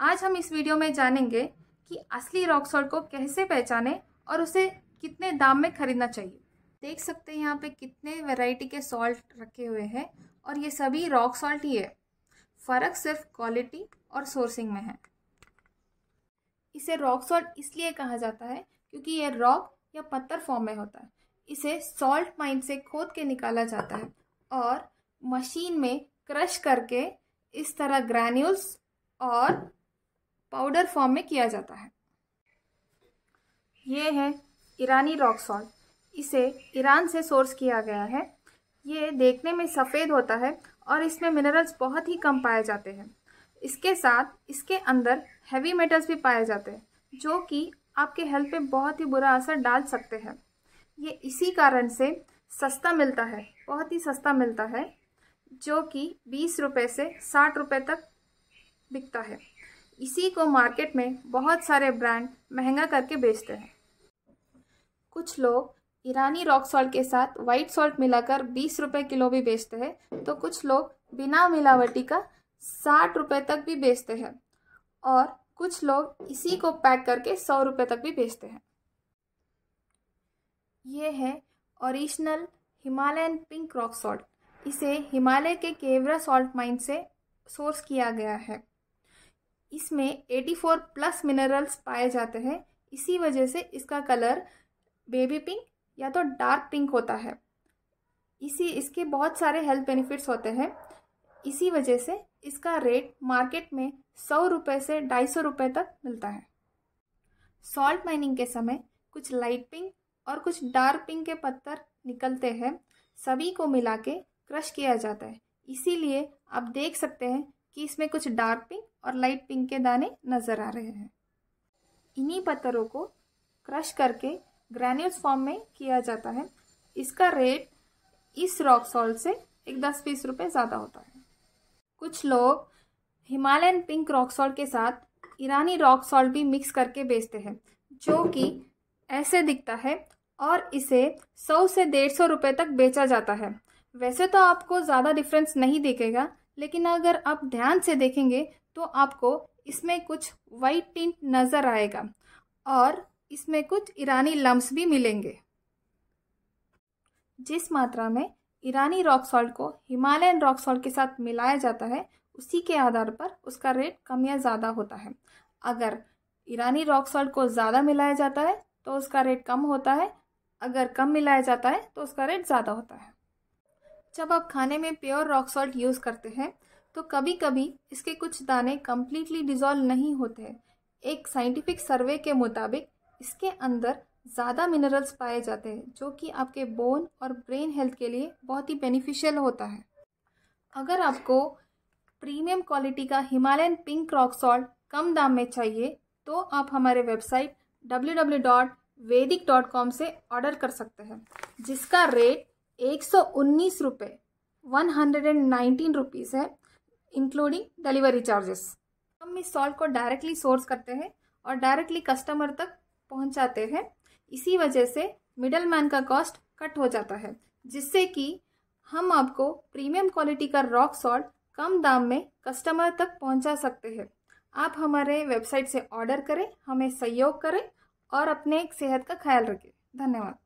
आज हम इस वीडियो में जानेंगे कि असली रॉक सॉल्ट को कैसे पहचाने और उसे कितने दाम में खरीदना चाहिए देख सकते हैं यहाँ पे कितने वैरायटी के सॉल्ट रखे हुए हैं और ये सभी रॉक सॉल्ट ही है फ़र्क सिर्फ क्वालिटी और सोर्सिंग में है इसे रॉक सॉल्ट इसलिए कहा जाता है क्योंकि ये रॉक या पत्थर फॉर्म में होता है इसे सॉल्ट माइन से खोद के निकाला जाता है और मशीन में क्रश करके इस तरह ग्रैन्यूल्स और पाउडर फॉर्म में किया जाता है ये है ईरानी रॉक सॉल्ट इसे ईरान से सोर्स किया गया है ये देखने में सफ़ेद होता है और इसमें मिनरल्स बहुत ही कम पाए जाते हैं इसके साथ इसके अंदर हैवी मेटल्स भी पाए जाते हैं जो कि आपके हेल्थ पे बहुत ही बुरा असर डाल सकते हैं ये इसी कारण से सस्ता मिलता है बहुत ही सस्ता मिलता है जो कि बीस रुपये से साठ रुपये तक बिकता है इसी को मार्केट में बहुत सारे ब्रांड महंगा करके बेचते हैं कुछ लोग ईरानी रॉक सॉल्ट के साथ वाइट सॉल्ट मिलाकर बीस रुपये किलो भी बेचते हैं तो कुछ लोग बिना मिलावटी का साठ रुपये तक भी बेचते हैं और कुछ लोग इसी को पैक करके सौ रुपये तक भी बेचते हैं ये है original Himalayan pink rock salt इसे हिमालय के केवरा सॉल्ट माइन से सोर्स किया गया है इसमें 84 प्लस मिनरल्स पाए जाते हैं इसी वजह से इसका कलर बेबी पिंक या तो डार्क पिंक होता है इसी इसके बहुत सारे हेल्थ बेनिफिट्स होते हैं इसी वजह से इसका रेट मार्केट में सौ रुपये से ढाई सौ रुपये तक मिलता है सॉल्ट माइनिंग के समय कुछ लाइट पिंक और कुछ डार्क पिंक के पत्थर निकलते हैं सभी को मिला के क्रश किया जाता है इसीलिए आप देख सकते हैं कि इसमें कुछ डार्क पिंक और लाइट पिंक के दाने नज़र आ रहे हैं इन्हीं पत्थरों को क्रश करके ग्रैन्यूल्स फॉर्म में किया जाता है इसका रेट इस रॉक सॉल्ट से एक दस बीस रुपये ज़्यादा होता है कुछ लोग हिमालयन पिंक रॉक सॉल्ट के साथ ईरानी रॉक सॉल्ट भी मिक्स करके बेचते हैं जो कि ऐसे दिखता है और इसे सौ से डेढ़ सौ रुपये तक बेचा जाता है वैसे तो आपको ज़्यादा डिफरेंस नहीं दिखेगा लेकिन अगर आप ध्यान से देखेंगे तो आपको इसमें कुछ वाइट टिंट नज़र आएगा और इसमें कुछ ईरानी लम्स भी मिलेंगे जिस मात्रा में ईरानी रॉक सॉल्ट को हिमालयन रॉक सॉल्ट के साथ मिलाया जाता है उसी के आधार पर उसका रेट कम या ज़्यादा होता है अगर ईरानी रॉक सॉल्ट को ज़्यादा मिलाया जाता है तो उसका रेट कम होता है अगर कम मिलाया जाता है तो उसका रेट ज़्यादा होता है जब आप खाने में प्योर रॉक सॉल्ट यूज़ करते हैं तो कभी कभी इसके कुछ दाने कम्प्लीटली डिजॉल्व नहीं होते हैं एक साइंटिफिक सर्वे के मुताबिक इसके अंदर ज़्यादा मिनरल्स पाए जाते हैं जो कि आपके बोन और ब्रेन हेल्थ के लिए बहुत ही बेनिफिशियल होता है अगर आपको प्रीमियम क्वालिटी का हिमालयन पिंक रॉक सॉल्ट कम दाम में चाहिए तो आप हमारे वेबसाइट www.vedic.com से ऑर्डर कर सकते हैं जिसका रेट एक सौ उन्नीस रुपये one hundred and nineteen rupees है इंक्लूडिंग डिलीवरी चार्जेस हम इस सॉल्ट को डायरेक्टली सोर्स करते हैं और डायरेक्टली कस्टमर तक पहुंचाते हैं इसी वजह से मिडल मैन का कॉस्ट कट हो जाता है जिससे कि हम आपको प्रीमियम क्वालिटी का रॉक सॉल्ट कम दाम में कस्टमर तक पहुंचा सकते हैं आप हमारे वेबसाइट से ऑर्डर करें हमें सहयोग करें और अपने सेहत का ख्याल रखें धन्यवाद